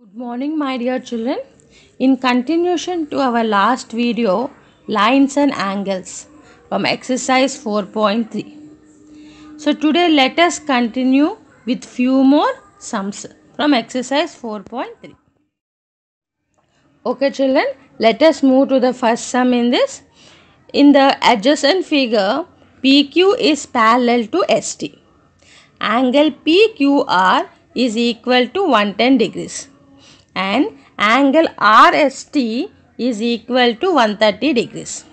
Good morning my dear children. In continuation to our last video, lines and angles from exercise 4.3. So today let us continue with few more sums from exercise 4.3. Okay children, let us move to the first sum in this in the adjacent figure, PQ is parallel to ST. Angle PQR is equal to 110 degrees and angle RST is equal to 130 degrees.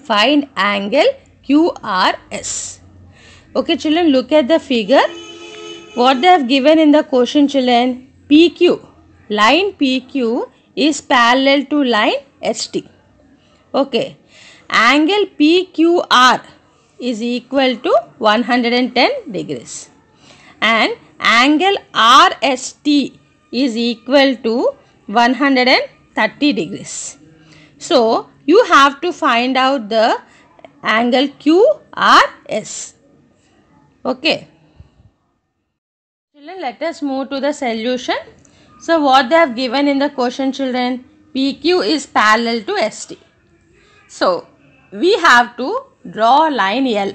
Find angle QRS. Okay children look at the figure. What they have given in the question children PQ. Line PQ is parallel to line ST. Okay angle PQR is equal to 110 degrees and angle RST is equal to 130 degrees. So, you have to find out the angle QRS. Okay. Children, let us move to the solution. So, what they have given in the question children? PQ is parallel to ST. So, we have to draw line L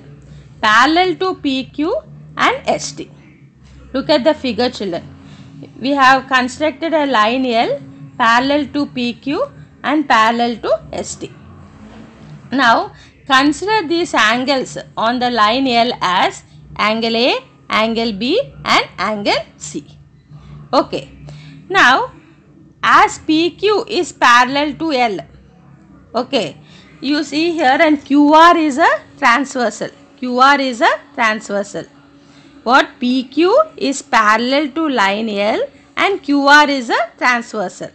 parallel to PQ and ST. Look at the figure children. We have constructed a line L parallel to PQ and parallel to ST. Now consider these angles on the line L as angle A, angle B and angle C. Okay. Now as PQ is parallel to L. Okay you see here and QR is a transversal. QR is a transversal. What PQ is parallel to line L and QR is a transversal.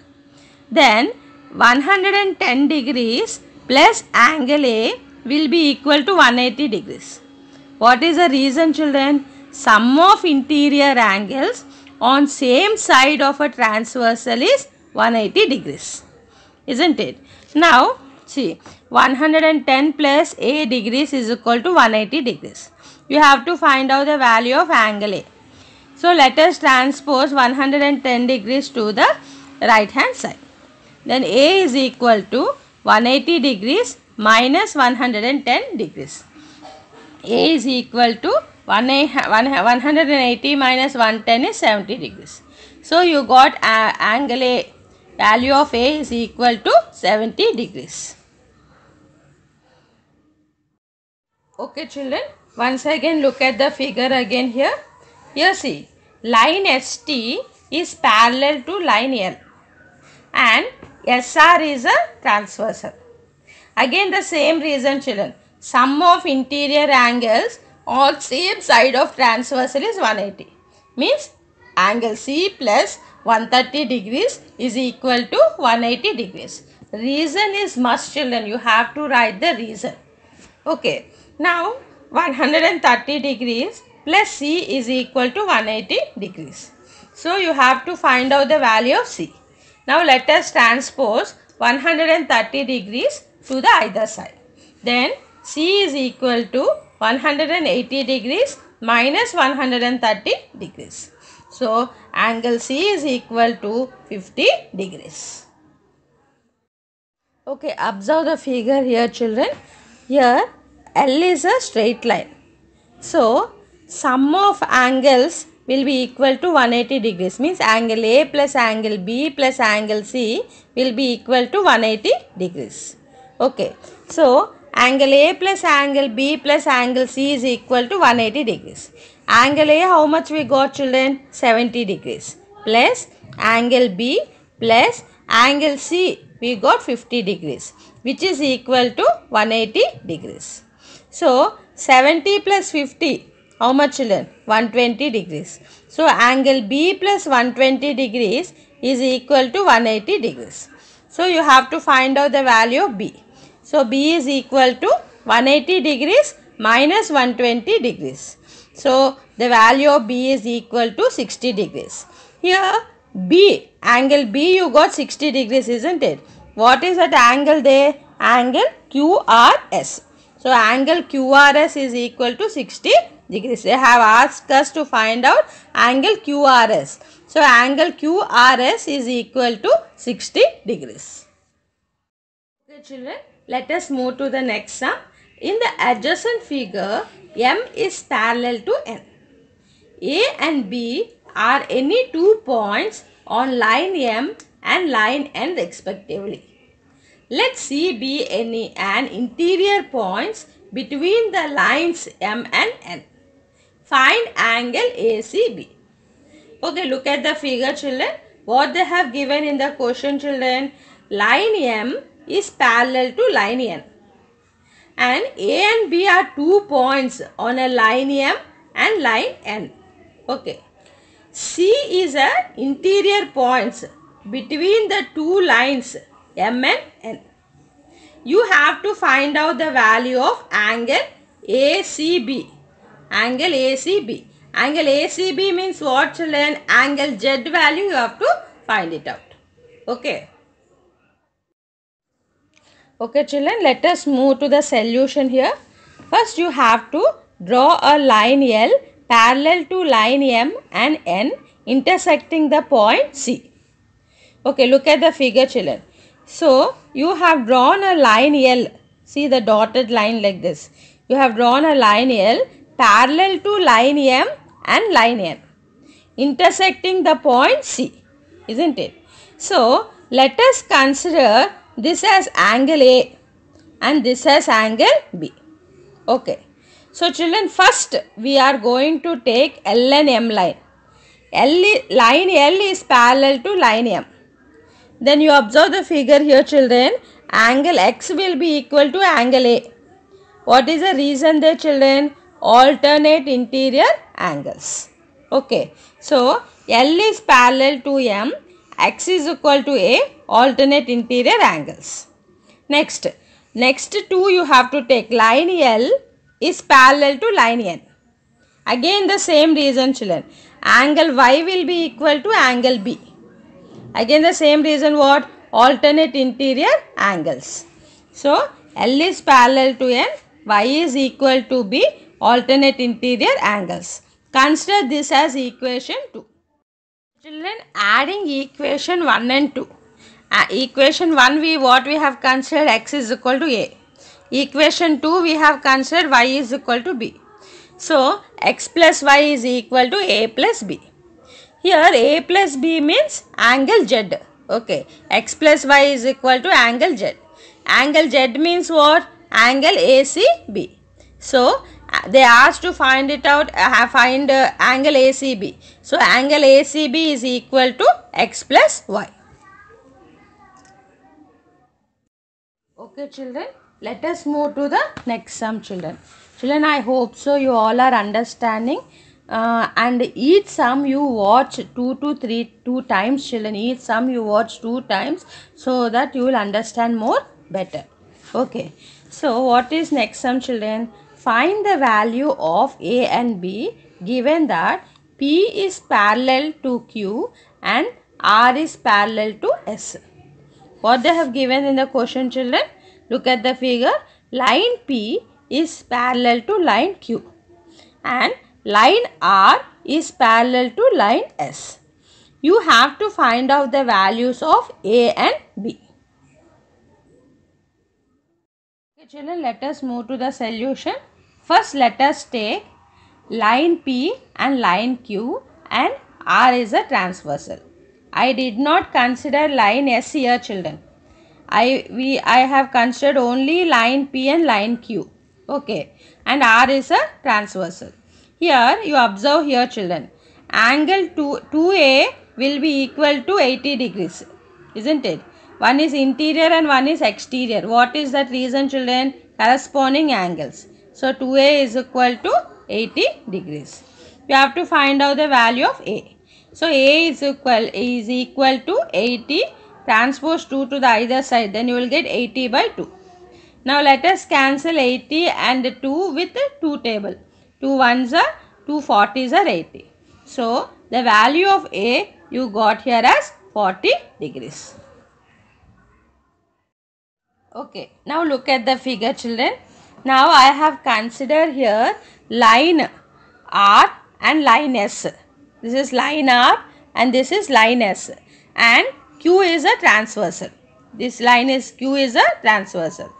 Then 110 degrees plus angle A will be equal to 180 degrees. What is the reason children? Sum of interior angles on same side of a transversal is 180 degrees. Isn't it? Now see 110 plus A degrees is equal to 180 degrees. You have to find out the value of angle A. So let us transpose 110 degrees to the right hand side. Then A is equal to 180 degrees minus 110 degrees. A is equal to 180 minus 110 is 70 degrees. So you got uh, angle A, value of A is equal to 70 degrees. okay children once again look at the figure again here here see line st is parallel to line l and sr is a transversal again the same reason children sum of interior angles on same side of transversal is 180 means angle c plus 130 degrees is equal to 180 degrees reason is must children you have to write the reason okay now 130 degrees plus C is equal to 180 degrees. So you have to find out the value of C. Now let us transpose 130 degrees to the either side. Then C is equal to 180 degrees minus 130 degrees. So angle C is equal to 50 degrees. Okay, observe the figure here children. Here L is a straight line. So, sum of angles will be equal to 180 degrees means angle A plus angle B plus angle C will be equal to 180 degrees. Okay. So, angle A plus angle B plus angle C is equal to 180 degrees. Angle A how much we got children? 70 degrees plus angle B plus angle C we got 50 degrees which is equal to 180 degrees. So, 70 plus 50, how much children? 120 degrees. So, angle B plus 120 degrees is equal to 180 degrees. So, you have to find out the value of B. So, B is equal to 180 degrees minus 120 degrees. So, the value of B is equal to 60 degrees. Here, B, angle B you got 60 degrees isn't it? What is that angle there? Angle QRS. So angle QRS is equal to 60 degrees. They have asked us to find out angle QRS. So angle QRS is equal to 60 degrees. Okay children, let us move to the next sum. In the adjacent figure, M is parallel to N. A and B are any two points on line M and line N respectively. Let C be any an interior points between the lines M and N. Find angle ACB. Okay, look at the figure children. What they have given in the question children. Line M is parallel to line N. And A and B are two points on a line M and line N. Okay. C is a interior points between the two lines N. You have to find out the value of angle ACB. Angle ACB. Angle ACB means what children? Angle Z value you have to find it out. Okay. Okay children, let us move to the solution here. First you have to draw a line L parallel to line M and N intersecting the point C. Okay, look at the figure children. So, you have drawn a line L. See the dotted line like this. You have drawn a line L parallel to line M and line M. Intersecting the point C. Isn't it? So, let us consider this as angle A and this as angle B. Okay. So, children first we are going to take L and M line. L line L is parallel to line M. Then you observe the figure here children. Angle X will be equal to angle A. What is the reason there children? Alternate interior angles. Okay. So, L is parallel to M. X is equal to A. Alternate interior angles. Next. Next two you have to take. Line L is parallel to line N. Again the same reason children. Angle Y will be equal to angle B. Again the same reason what? Alternate interior angles. So, L is parallel to N, Y is equal to B, alternate interior angles. Consider this as equation 2. Children, adding equation 1 and 2. Uh, equation 1 we what we have considered x is equal to a. Equation 2 we have considered y is equal to b. So, x plus y is equal to a plus b. Here A plus B means angle Z. Okay. X plus Y is equal to angle Z. Angle Z means what? Angle ACB. So, uh, they asked to find it out, uh, find uh, angle ACB. So, angle ACB is equal to X plus Y. Okay children, let us move to the next sum children. Children, I hope so you all are understanding uh, and each sum you watch two to three two times children each sum you watch two times so that you will understand more better okay so what is next sum children find the value of a and b given that p is parallel to q and r is parallel to s what they have given in the question children look at the figure line p is parallel to line q and Line R is parallel to line S. You have to find out the values of A and B. Okay, children, let us move to the solution. First, let us take line P and line Q and R is a transversal. I did not consider line S here, children. I, we, I have considered only line P and line Q. Okay. And R is a transversal. Here you observe here children. Angle 2, 2A will be equal to 80 degrees. Isn't it? One is interior and one is exterior. What is that reason children? Corresponding angles. So 2A is equal to 80 degrees. We have to find out the value of A. So A is equal, A is equal to 80 transpose 2 to the either side then you will get 80 by 2. Now let us cancel 80 and 2 with 2 table. 2 ones are 2 are 80. So the value of A you got here as 40 degrees. Okay, now look at the figure children. Now I have considered here line R and line S. This is line R and this is line S. And Q is a transversal. This line is Q is a transversal.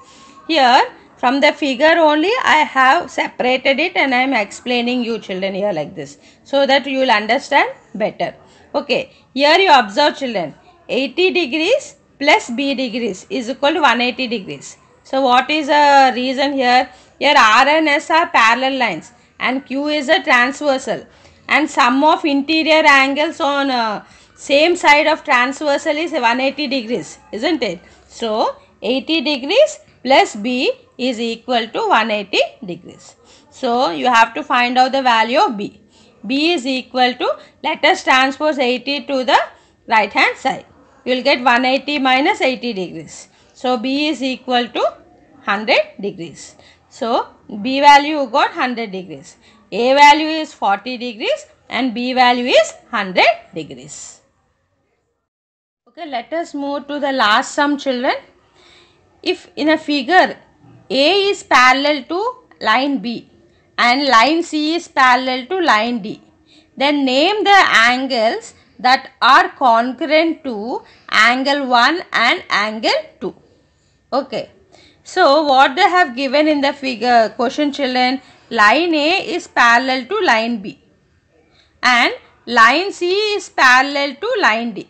Here from the figure only I have separated it and I am explaining you children here like this so that you will understand better. Okay, here you observe children 80 degrees plus B degrees is equal to 180 degrees. So what is the reason here? Here R and S are parallel lines and Q is a transversal and sum of interior angles on uh, same side of transversal is 180 degrees isn't it? So 80 degrees plus B is equal to 180 degrees. So, you have to find out the value of B. B is equal to, let us transpose 80 to the right hand side. You will get 180 minus 80 degrees. So, B is equal to 100 degrees. So, B value you got 100 degrees. A value is 40 degrees and B value is 100 degrees. Okay, let us move to the last sum children. If in a figure a is parallel to line B and line C is parallel to line D. Then name the angles that are congruent to angle 1 and angle 2. Okay. So, what they have given in the figure question children, line A is parallel to line B and line C is parallel to line D.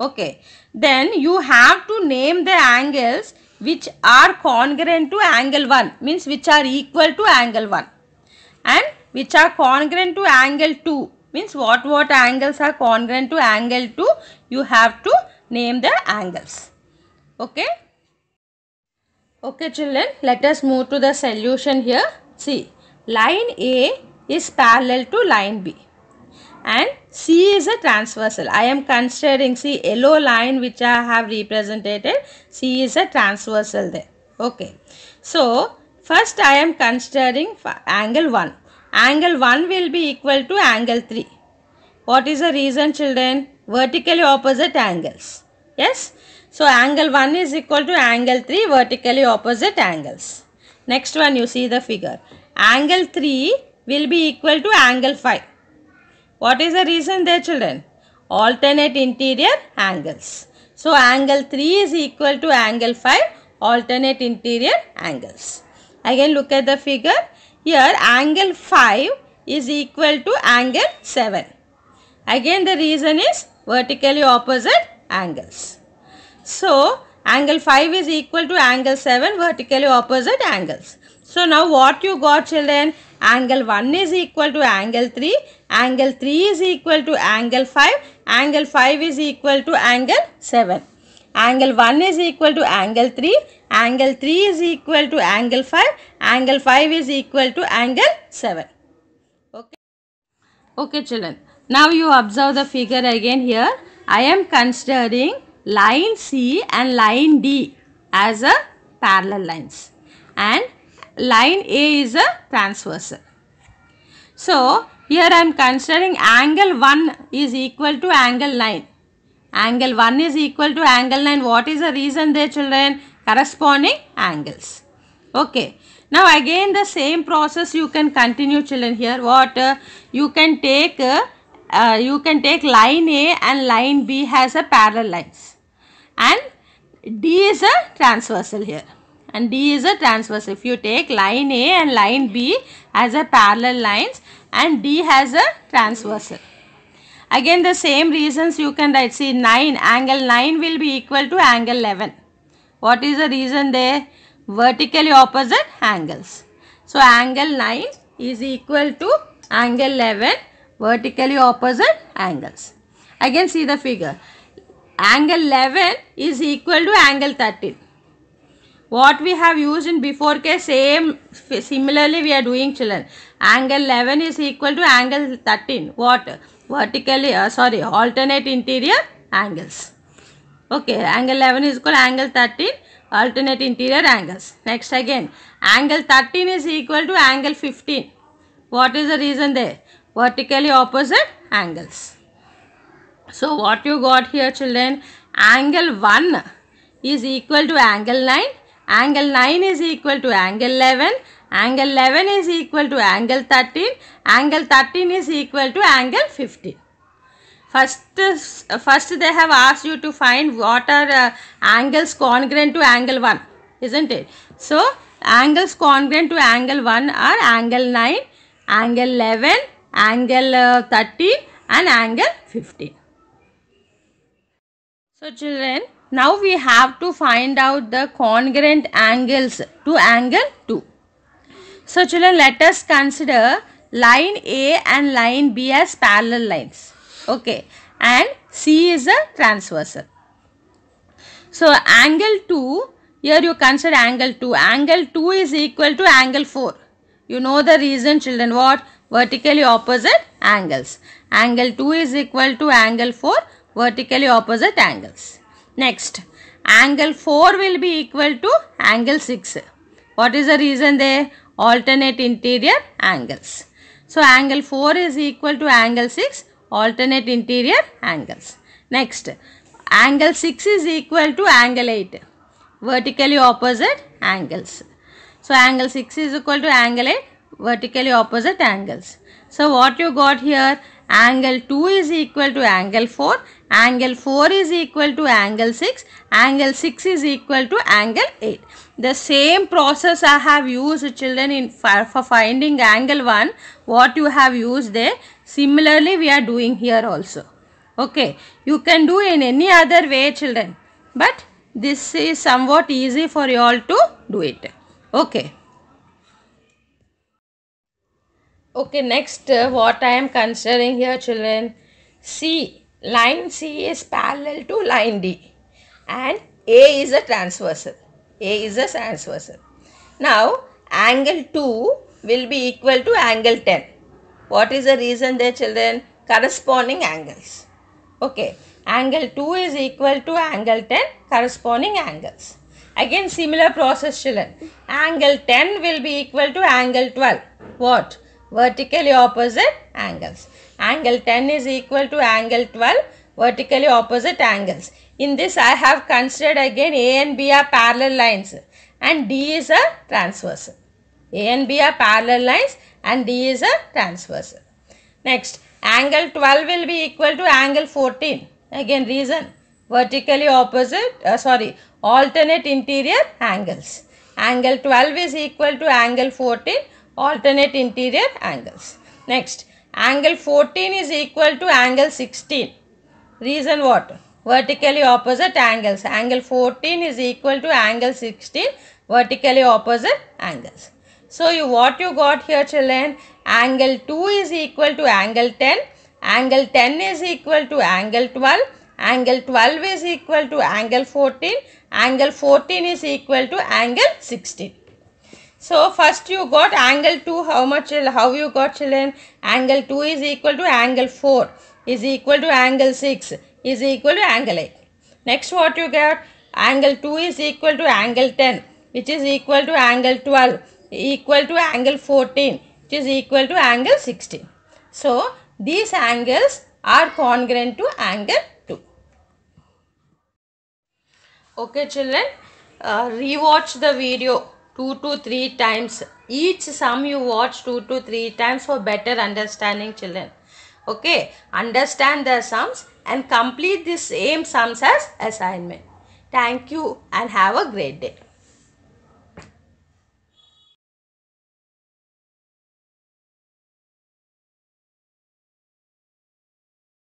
Okay. Then you have to name the angles which are congruent to angle 1 means which are equal to angle 1 and which are congruent to angle 2 means what what angles are congruent to angle 2 you have to name the angles. Okay. Okay children let us move to the solution here. See line A is parallel to line B and C is a transversal. I am considering see yellow line which I have represented. C is a transversal there. Okay. So, first I am considering angle 1. Angle 1 will be equal to angle 3. What is the reason children? Vertically opposite angles. Yes. So, angle 1 is equal to angle 3 vertically opposite angles. Next one you see the figure. Angle 3 will be equal to angle 5 what is the reason there children? Alternate interior angles. So angle 3 is equal to angle 5 alternate interior angles. Again look at the figure. Here angle 5 is equal to angle 7. Again the reason is vertically opposite angles. So angle 5 is equal to angle 7 vertically opposite angles. So now what you got children? Angle 1 is equal to angle 3, angle 3 is equal to angle 5, angle 5 is equal to angle 7. Angle 1 is equal to angle 3, angle 3 is equal to angle 5, angle 5 is equal to angle 7. Okay, okay children. Now you observe the figure again here. I am considering line C and line D as a parallel lines. And line A is a transversal. So, here I am considering angle 1 is equal to angle 9. Angle 1 is equal to angle 9. What is the reason there children? Corresponding angles. Okay. Now again the same process you can continue children here. What? Uh, you can take uh, uh, you can take line A and line B has a parallel lines. And D is a transversal here and D is a transverse. If you take line A and line B as a parallel lines and D has a transversal. Again the same reasons you can write. See 9, angle 9 will be equal to angle 11. What is the reason there? Vertically opposite angles. So angle 9 is equal to angle 11 vertically opposite angles. Again see the figure. Angle 11 is equal to angle 13 what we have used in before case same similarly we are doing children angle 11 is equal to angle 13 what vertically uh, sorry alternate interior angles okay angle 11 is equal angle 13 alternate interior angles next again angle 13 is equal to angle 15 what is the reason there vertically opposite angles so what you got here children angle 1 is equal to angle 9 angle 9 is equal to angle 11, angle 11 is equal to angle 13, angle 13 is equal to angle 15. First, uh, first they have asked you to find what are uh, angles congruent to angle 1, isn't it? So, angles congruent to angle 1 are angle 9, angle 11, angle uh, 13 and angle 15. So, children, now we have to find out the congruent angles to angle 2. So children let us consider line A and line B as parallel lines. Okay. And C is a transversal. So angle 2, here you consider angle 2. Angle 2 is equal to angle 4. You know the reason children what? Vertically opposite angles. Angle 2 is equal to angle 4, vertically opposite angles. Next, angle 4 will be equal to angle 6. What is the reason there? alternate interior angles? So, angle 4 is equal to angle 6, alternate interior angles. Next, angle 6 is equal to angle 8, vertically opposite angles. So, angle 6 is equal to angle 8, vertically opposite angles. So, what you got here? Angle 2 is equal to angle 4 Angle 4 is equal to angle 6. Angle 6 is equal to angle 8. The same process I have used children in for finding angle 1. What you have used there. Similarly we are doing here also. Okay. You can do in any other way children. But this is somewhat easy for you all to do it. Okay. Okay, next uh, what I am considering here children. See line C is parallel to line D and A is a transversal. A is a transversal. Now, angle 2 will be equal to angle 10. What is the reason there children? Corresponding angles. Okay. Angle 2 is equal to angle 10 corresponding angles. Again similar process children. Angle 10 will be equal to angle 12. What? vertically opposite angles. Angle 10 is equal to angle 12 vertically opposite angles. In this I have considered again A and B are parallel lines and D is a transverse. A and B are parallel lines and D is a transverse. Next angle 12 will be equal to angle 14. Again reason vertically opposite uh, sorry alternate interior angles. Angle 12 is equal to angle 14 alternate interior angles. Next, angle 14 is equal to angle 16. Reason what? Vertically opposite angles. Angle 14 is equal to angle 16, vertically opposite angles. So, you, what you got here children? Angle 2 is equal to angle 10. Angle 10 is equal to angle 12. Angle 12 is equal to angle 14. Angle 14 is equal to angle 16. So first you got angle 2 how much how you got children angle 2 is equal to angle 4 is equal to angle 6 is equal to angle 8. Next what you got angle 2 is equal to angle 10 which is equal to angle 12 equal to angle 14 which is equal to angle 16. So these angles are congruent to angle 2. Okay children, uh, rewatch the video 2 to 3 times. Each sum you watch 2 to 3 times for better understanding children. Okay. Understand the sums and complete the same sums as assignment. Thank you and have a great day.